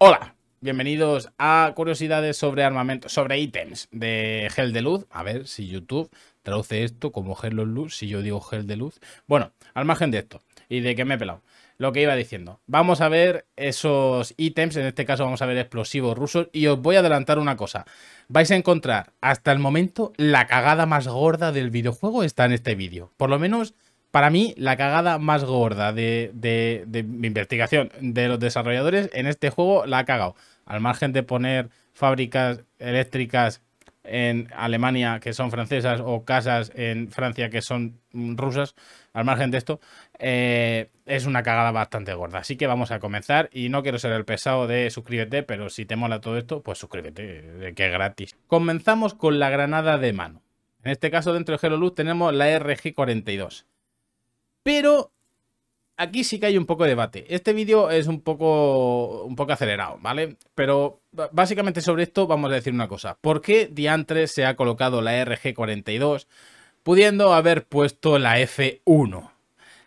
Hola, bienvenidos a curiosidades sobre armamento, sobre ítems de gel de luz. A ver si YouTube traduce esto como gel de luz, si yo digo gel de luz. Bueno, al margen de esto y de que me he pelado, lo que iba diciendo. Vamos a ver esos ítems, en este caso vamos a ver explosivos rusos y os voy a adelantar una cosa. Vais a encontrar hasta el momento la cagada más gorda del videojuego está en este vídeo. Por lo menos para mí, la cagada más gorda de, mi investigación de los desarrolladores en este juego la ha cagado. Al margen de poner fábricas eléctricas en Alemania que son francesas o casas en Francia que son rusas, al margen de esto, eh, es una cagada bastante gorda. Así que vamos a comenzar y no quiero ser el pesado de suscríbete, pero si te mola todo esto, pues suscríbete, que es gratis. Comenzamos con la granada de mano. En este caso, dentro de Hello Luz tenemos la RG42. Pero aquí sí que hay un poco de debate. Este vídeo es un poco, un poco acelerado, ¿vale? Pero básicamente sobre esto vamos a decir una cosa. ¿Por qué Diantre se ha colocado la RG42 pudiendo haber puesto la F1?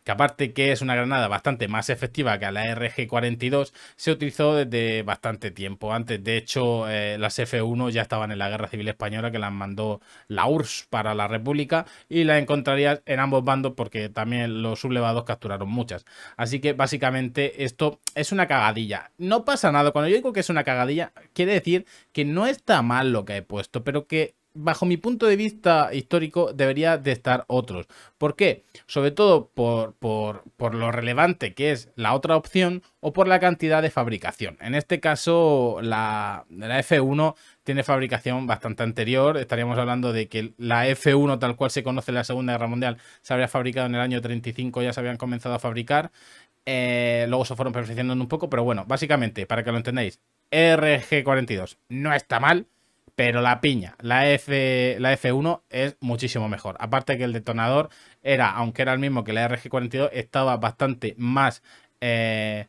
que aparte que es una granada bastante más efectiva que la RG-42, se utilizó desde bastante tiempo antes. De hecho, eh, las F-1 ya estaban en la Guerra Civil Española, que las mandó la URSS para la República, y las encontrarías en ambos bandos porque también los sublevados capturaron muchas. Así que básicamente esto es una cagadilla. No pasa nada, cuando yo digo que es una cagadilla, quiere decir que no está mal lo que he puesto, pero que bajo mi punto de vista histórico, debería de estar otros. ¿Por qué? Sobre todo por, lo relevante que es la otra opción o por la cantidad de fabricación. En este caso, la, F1 tiene fabricación bastante anterior. Estaríamos hablando de que la F1, tal cual se conoce en la Segunda Guerra Mundial, se habría fabricado en el año 35, ya se habían comenzado a fabricar. Eh, luego se fueron perfeccionando un poco, pero bueno, básicamente, para que lo entendáis, RG42 no está mal pero la piña, la, F, la F1 es muchísimo mejor. Aparte que el detonador era, aunque era el mismo que la RG42, estaba bastante más... Eh,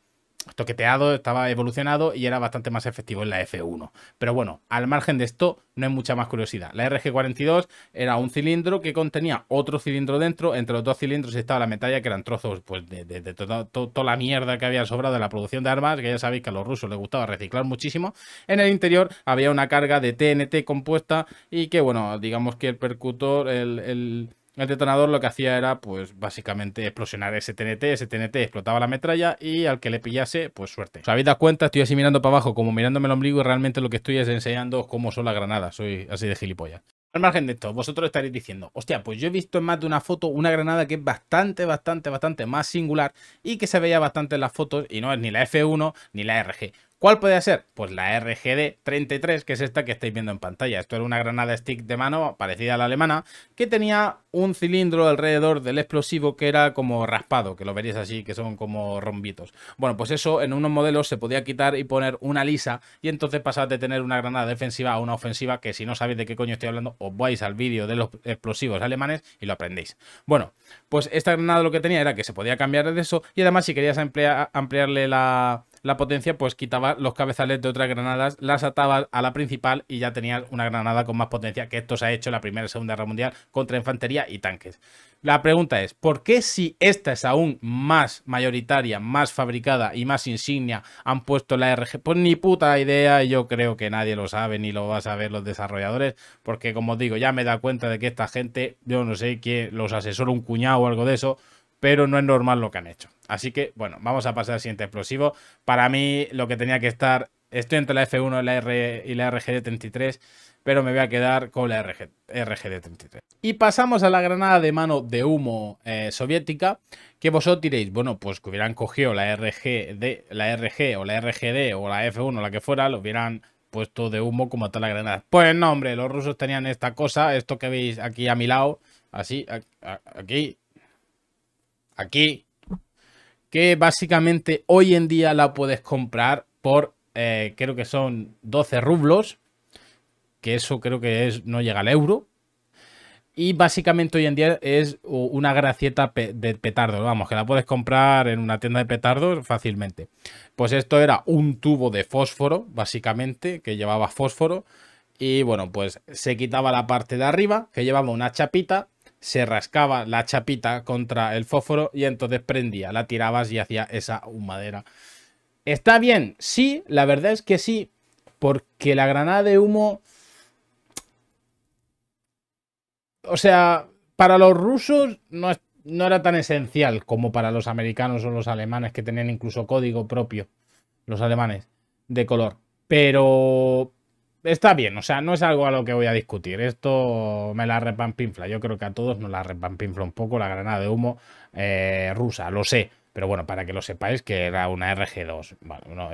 toqueteado, estaba evolucionado y era bastante más efectivo en la F1. Pero bueno, al margen de esto, no hay mucha más curiosidad. La RG42 era un cilindro que contenía otro cilindro dentro. Entre los dos cilindros estaba la metalla, que eran trozos pues, de, toda, la mierda que había sobrado de la producción de armas, que ya sabéis que a los rusos les gustaba reciclar muchísimo. En el interior había una carga de TNT compuesta y que, bueno, digamos que el percutor, el el detonador lo que hacía era, pues, básicamente explosionar ese TNT. Ese TNT explotaba la metralla y al que le pillase, pues, suerte. Os habéis dado cuenta, estoy así mirando para abajo, como mirándome el ombligo y realmente lo que estoy es enseñando cómo son las granadas. Soy así de gilipollas. Al margen de esto, vosotros estaréis diciendo, hostia, pues yo he visto en más de una foto una granada que es bastante, bastante, bastante más singular y que se veía bastante en las fotos y no es ni la F1 ni la RG. ¿Cuál podía ser? Pues la RGD33, que es esta que estáis viendo en pantalla. Esto era una granada stick de mano parecida a la alemana, que tenía un cilindro alrededor del explosivo que era como raspado, que lo veréis así, que son como rombitos. Bueno, pues eso en unos modelos se podía quitar y poner una lisa y entonces pasaba de tener una granada defensiva a una ofensiva, que si no sabéis de qué coño estoy hablando, os vais al vídeo de los explosivos alemanes y lo aprendéis. Bueno, pues esta granada lo que tenía era que se podía cambiar de eso y además si querías ampliarle la la potencia, pues quitaba los cabezales de otras granadas, las ataba a la principal y ya tenías una granada con más potencia, que esto se ha hecho en la Primera y Segunda Guerra Mundial contra infantería y tanques. La pregunta es, ¿por qué si esta es aún más mayoritaria, más fabricada y más insignia, han puesto la RG? Pues ni puta idea, yo creo que nadie lo sabe ni lo va a saber los desarrolladores, porque como os digo, ya me da cuenta de que esta gente, yo no sé que los asesora un cuñado o algo de eso, pero no es normal lo que han hecho. Así que, bueno, vamos a pasar al siguiente explosivo. Para mí, lo que tenía que estar. Estoy entre la F1 y la, y la RGD33, pero me voy a quedar con la RG, RGD33. Y pasamos a la granada de mano de humo eh, soviética, que vosotros diréis, bueno, pues que hubieran cogido la RGD, la RG o la RGD o la F1 o la que fuera, lo hubieran puesto de humo como tal la granada. Pues no, hombre, los rusos tenían esta cosa, esto que veis aquí a mi lado, así, aquí, aquí, que básicamente hoy en día la puedes comprar por, eh, creo que son 12 rublos, que eso creo que es, no llega al euro. Y básicamente hoy en día es una gracieta de petardo, vamos, que la puedes comprar en una tienda de petardos fácilmente. Pues esto era un tubo de fósforo, básicamente, que llevaba fósforo. Y bueno, pues se quitaba la parte de arriba, que llevaba una chapita, se rascaba la chapita contra el fósforo y entonces prendía, la tirabas y hacía esa humadera. ¿Está bien? Sí, la verdad es que sí, porque la granada de humo... O sea, para los rusos no, no era tan esencial como para los americanos o los alemanes que tenían incluso código propio, los alemanes, de color. Pero está bien, o sea, no es algo a lo que voy a discutir. Esto me la repampinfla. Yo creo que a todos nos la repampinfla un poco la granada de humo eh, rusa, lo sé. Pero bueno, para que lo sepáis, que era una RG2,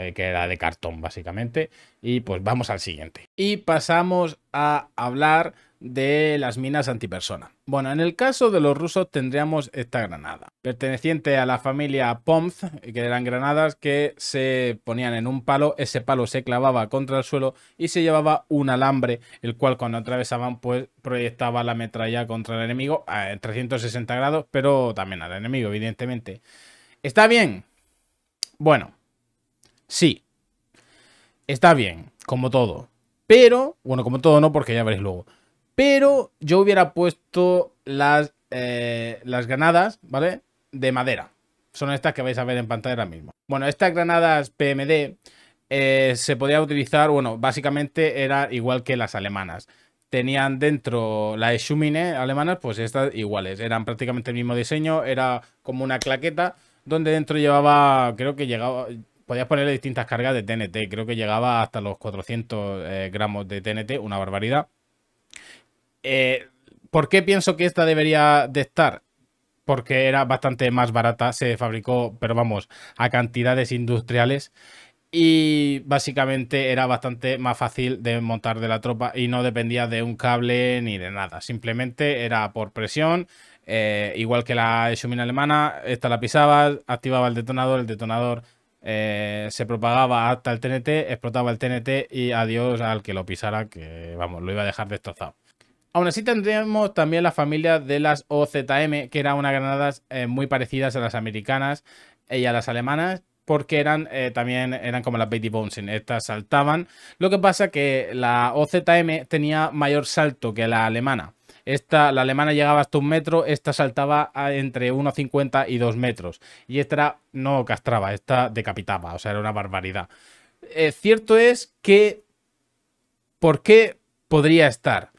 eh, que era de cartón básicamente. Y pues vamos al siguiente. Y pasamos a hablar de las minas antipersona. Bueno, en el caso de los rusos tendríamos esta granada, perteneciente a la familia Pomz, que eran granadas que se ponían en un palo, ese palo se clavaba contra el suelo y se llevaba un alambre, el cual cuando atravesaban pues proyectaba la metralla contra el enemigo a 360 grados, pero también al enemigo, evidentemente. ¿Está bien? Bueno, sí. Está bien, como todo. Pero, bueno, como todo no, porque ya veréis luego. Pero yo hubiera puesto las, eh, las granadas, ¿vale? De madera. Son estas que vais a ver en pantalla ahora mismo. Bueno, estas granadas PMD eh, se podían utilizar, bueno, básicamente era igual que las alemanas. Tenían dentro las Schumine alemanas, pues estas iguales. Eran prácticamente el mismo diseño, era como una claqueta donde dentro llevaba, creo que llegaba, podías ponerle distintas cargas de TNT, creo que llegaba hasta los 400 eh, gramos de TNT, una barbaridad. Eh, ¿Por qué pienso que esta debería de estar? Porque era bastante más barata, se fabricó, pero vamos, a cantidades industriales. Y básicamente era bastante más fácil de montar de la tropa y no dependía de un cable ni de nada. Simplemente era por presión, eh, igual que la Shumina alemana, esta la pisaba, activaba el detonador, el detonador eh, se propagaba hasta el TNT, explotaba el TNT y adiós al que lo pisara, que vamos, lo iba a dejar destrozado. Aún así tendríamos también la familia de las OZM, que eran unas granadas eh, muy parecidas a las americanas eh, y a las alemanas, porque eran eh, también eran como las Betty Bouncing, estas saltaban. Lo que pasa que la OZM tenía mayor salto que la alemana. Esta, la alemana llegaba hasta un metro, esta saltaba entre 1,50 y 2 metros. Y esta no castraba, esta decapitaba, o sea, era una barbaridad. cierto es que... ¿Por qué podría estar?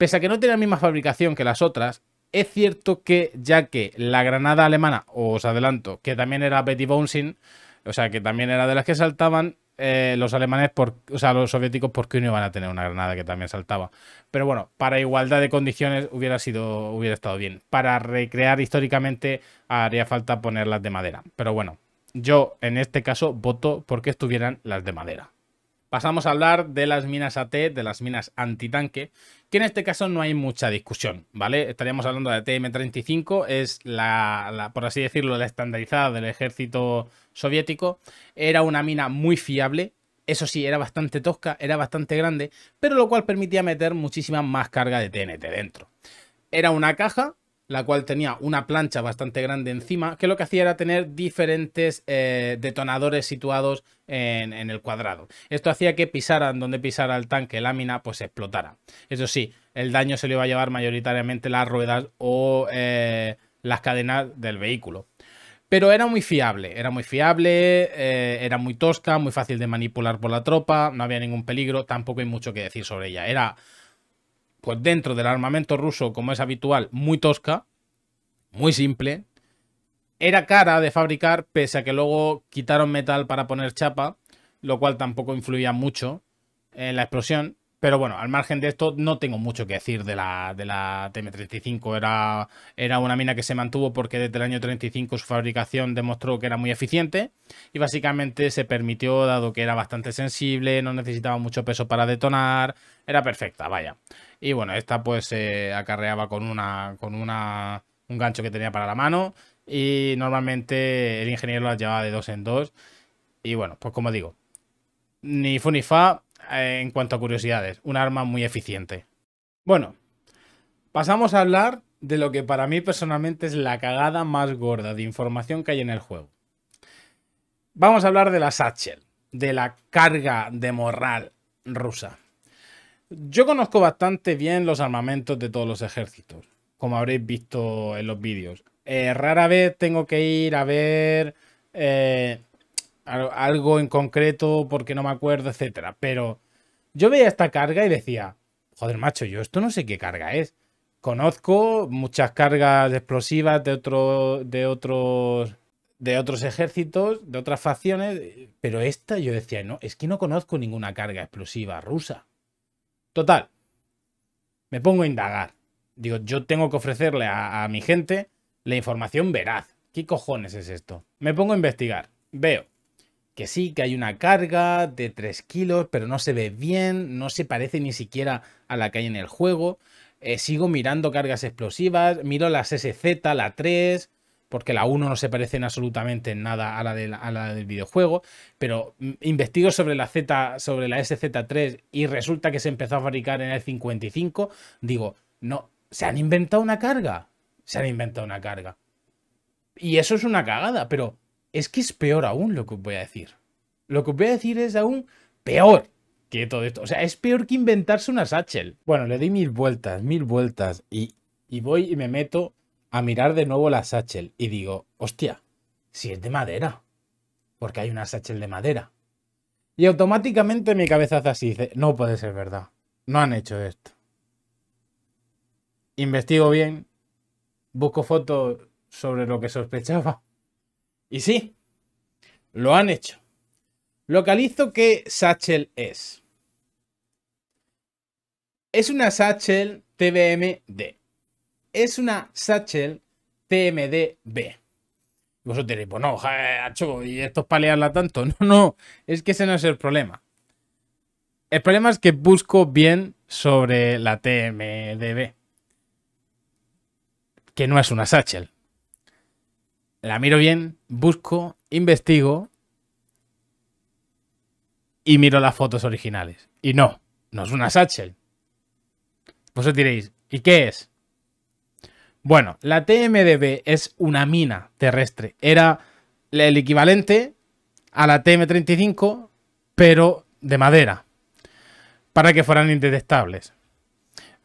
Pese a que no tiene la misma fabricación que las otras, es cierto que ya que la granada alemana, os adelanto, que también era Betty Bouncing, o sea, que también era de las que saltaban, eh, los alemanes, por, o sea, los soviéticos, ¿por qué no iban a tener una granada que también saltaba? Pero bueno, para igualdad de condiciones hubiera, sido, hubiera estado bien. Para recrear históricamente haría falta ponerlas de madera. Pero bueno, yo en este caso voto porque estuvieran las de madera. Pasamos a hablar de las minas AT, de las minas antitanque, que en este caso no hay mucha discusión, ¿vale? Estaríamos hablando de TM-35, es la, por así decirlo, la estandarizada del ejército soviético. Era una mina muy fiable, eso sí, era bastante tosca, era bastante grande, pero lo cual permitía meter muchísima más carga de TNT dentro. Era una caja, la cual tenía una plancha bastante grande encima, que lo que hacía era tener diferentes eh, detonadores situados en, el cuadrado. Esto hacía que pisaran donde pisara el tanque lámina, pues explotara. Eso sí, el daño se le iba a llevar mayoritariamente las ruedas o eh, las cadenas del vehículo. Pero era muy fiable, era muy fiable, eh, era muy tosca, muy fácil de manipular por la tropa, no había ningún peligro, tampoco hay mucho que decir sobre ella. Era, pues dentro del armamento ruso, como es habitual, muy tosca, muy simple, era cara de fabricar, pese a que luego quitaron metal para poner chapa, lo cual tampoco influía mucho en la explosión. Pero bueno, al margen de esto, no tengo mucho que decir de la, de la TM35. Era, era una mina que se mantuvo porque desde el año 35 su fabricación demostró que era muy eficiente y básicamente se permitió, dado que era bastante sensible, no necesitaba mucho peso para detonar, era perfecta, vaya. Y bueno, esta pues se acarreaba con, una, con una, un gancho que tenía para la mano y normalmente el ingeniero las llevaba de dos en dos. Y bueno, pues como digo, ni fu ni fa eh, en cuanto a curiosidades. Un arma muy eficiente. Bueno, pasamos a hablar de lo que para mí personalmente es la cagada más gorda de información que hay en el juego. Vamos a hablar de la Satchel, de la carga de morral rusa. Yo conozco bastante bien los armamentos de todos los ejércitos, como habréis visto en los vídeos. Eh, rara vez tengo que ir a ver eh, algo en concreto porque no me acuerdo, etcétera. Pero yo veía esta carga y decía, joder, macho, yo esto no sé qué carga es. Conozco muchas cargas explosivas de, otro, de otros de otros ejércitos, de otras facciones, pero esta yo decía, no, es que no conozco ninguna carga explosiva rusa. Total, me pongo a indagar. Digo, yo tengo que ofrecerle a mi gente la información veraz. ¿Qué cojones es esto? Me pongo a investigar. Veo que sí, que hay una carga de 3 kilos, pero no se ve bien, no se parece ni siquiera a la que hay en el juego. Eh, sigo mirando cargas explosivas, miro las SZ, la 3, porque la 1 no se en absolutamente en nada a la, la, del videojuego, pero mm, investigo sobre la Z, sobre la SZ3 y resulta que se empezó a fabricar en el 55, digo, no, se han inventado una carga se han inventado una carga. Y eso es una cagada, pero es que es peor aún lo que voy a decir. Lo que voy a decir es aún peor que todo esto. O sea, es peor que inventarse una satchel. Bueno, le di mil vueltas, mil vueltas y, y voy y me meto a mirar de nuevo la satchel y digo, hostia, si es de madera, porque hay una satchel de madera. Y automáticamente mi cabeza hace así, dice, no puede ser verdad, no han hecho esto. Investigo bien, Busco fotos sobre lo que sospechaba. Y sí, lo han hecho. Localizo que Satchel es. Es una Satchel TBMD. Es una Satchel TMDB. vosotros diréis, pues no, hacho, y esto es palearla tanto. No, no, es que ese no es el problema. El problema es que busco bien sobre la TMDB que no es una satchel. La miro bien, busco, investigo y miro las fotos originales. Y no, no es una satchel. Vosotros pues diréis, ¿y qué es? Bueno, la TMDB es una mina terrestre. Era el equivalente a la TM35, pero de madera, para que fueran indetectables.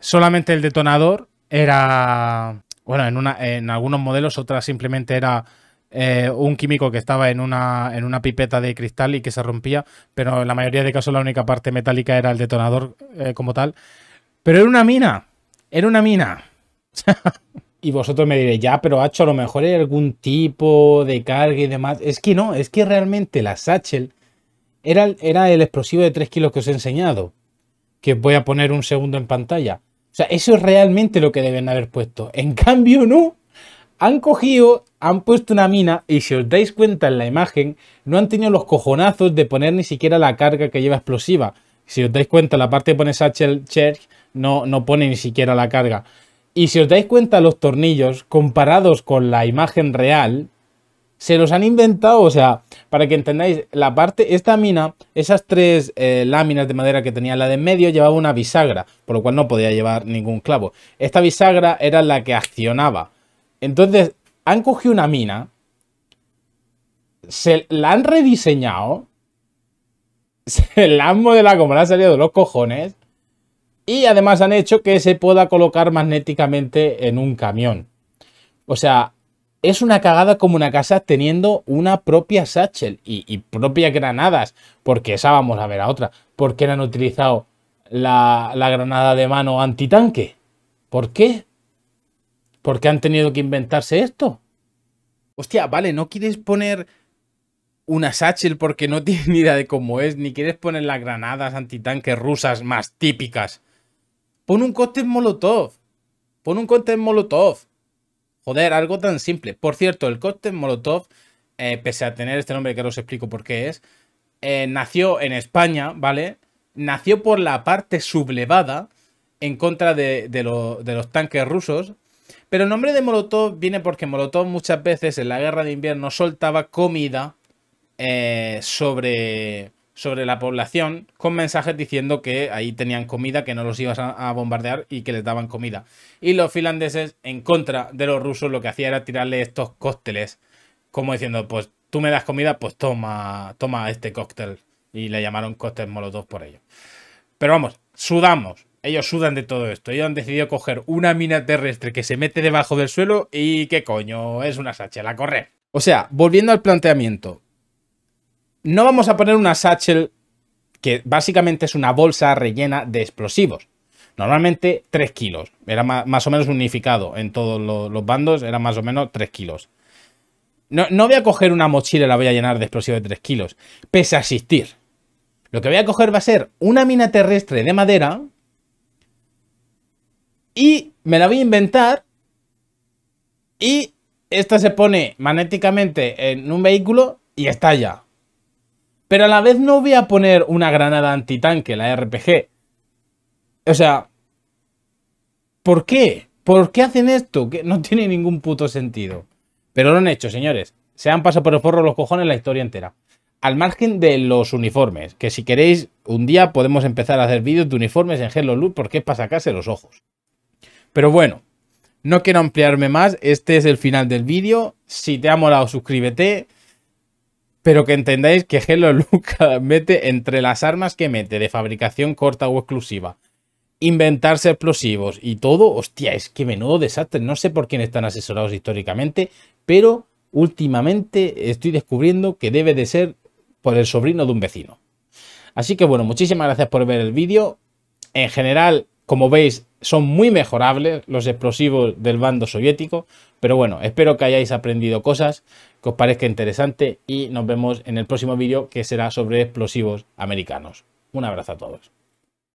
Solamente el detonador era bueno, en, una, en algunos modelos otra simplemente era eh, un químico que estaba en una, en una pipeta de cristal y que se rompía, pero en la mayoría de casos la única parte metálica era el detonador eh, como tal. Pero era una mina, era una mina. y vosotros me diréis, ya, pero ha hecho a lo mejor algún tipo de carga y demás. Es que no, es que realmente la Satchel era, era el explosivo de 3 kilos que os he enseñado, que voy a poner un segundo en pantalla. O sea, eso es realmente lo que deben haber puesto. En cambio, no. Han cogido, han puesto una mina y si os dais cuenta en la imagen, no han tenido los cojonazos de poner ni siquiera la carga que lleva explosiva. Si os dais cuenta, la parte que pone Satchel Church no, no pone ni siquiera la carga. Y si os dais cuenta, los tornillos, comparados con la imagen real, se los han inventado, o sea, para que entendáis, la parte, esta mina, esas tres eh, láminas de madera que tenía la de en medio llevaba una bisagra, por lo cual no podía llevar ningún clavo. Esta bisagra era la que accionaba. Entonces, han cogido una mina, se la han rediseñado, se la han modelado como la han salido de los cojones, y además han hecho que se pueda colocar magnéticamente en un camión. O sea, es una cagada como una casa teniendo una propia satchel y, propias granadas, porque esa vamos a ver a otra. ¿Por qué no han utilizado la, granada de mano antitanque? ¿Por qué? ¿Por qué han tenido que inventarse esto? Hostia, vale, no quieres poner una satchel porque no tienes ni idea de cómo es, ni quieres poner las granadas antitanque rusas más típicas. Pon un cóctel molotov. Pon un cóctel molotov. Joder, algo tan simple. Por cierto, el cóctel Molotov, eh, pese a tener este nombre que ahora os explico por qué es, eh, nació en España, ¿vale? Nació por la parte sublevada en contra de, los tanques rusos. Pero el nombre de Molotov viene porque Molotov muchas veces en la guerra de invierno soltaba comida eh, sobre, sobre la población con mensajes diciendo que ahí tenían comida, que no los ibas a, bombardear y que les daban comida. Y los finlandeses, en contra de los rusos, lo que hacía era tirarle estos cócteles, como diciendo, pues tú me das comida, pues toma, toma este cóctel. Y le llamaron cóctel molotov por ello. Pero vamos, sudamos. Ellos sudan de todo esto. Ellos han decidido coger una mina terrestre que se mete debajo del suelo y qué coño, es una sacha, la correr. O sea, volviendo al planteamiento, no vamos a poner una satchel que básicamente es una bolsa rellena de explosivos. Normalmente 3 kilos. Era más, o menos unificado en todos los, bandos, era más o menos 3 kilos. No, no, voy a coger una mochila y la voy a llenar de explosivos de 3 kilos, pese a existir. Lo que voy a coger va a ser una mina terrestre de madera y me la voy a inventar y esta se pone magnéticamente en un vehículo y ya. Pero a la vez no voy a poner una granada antitanque, la RPG. O sea, ¿por qué? ¿Por qué hacen esto? Que no tiene ningún puto sentido. Pero lo han hecho, señores. Se han pasado por el forro los cojones la historia entera. Al margen de los uniformes, que si queréis, un día podemos empezar a hacer vídeos de uniformes en Hello loop porque es para sacarse los ojos. Pero bueno, no quiero ampliarme más. Este es el final del vídeo. Si te ha molado, suscríbete pero que entendáis que Hello Luca mete entre las armas que mete de fabricación corta o exclusiva, inventarse explosivos y todo, hostia, es que menudo desastre. No sé por quién están asesorados históricamente, pero últimamente estoy descubriendo que debe de ser por el sobrino de un vecino. Así que bueno, muchísimas gracias por ver el vídeo. En general, como veis, son muy mejorables los explosivos del bando soviético, pero bueno, espero que hayáis aprendido cosas que os parezca interesante y nos vemos en el próximo vídeo que será sobre explosivos americanos. Un abrazo a todos.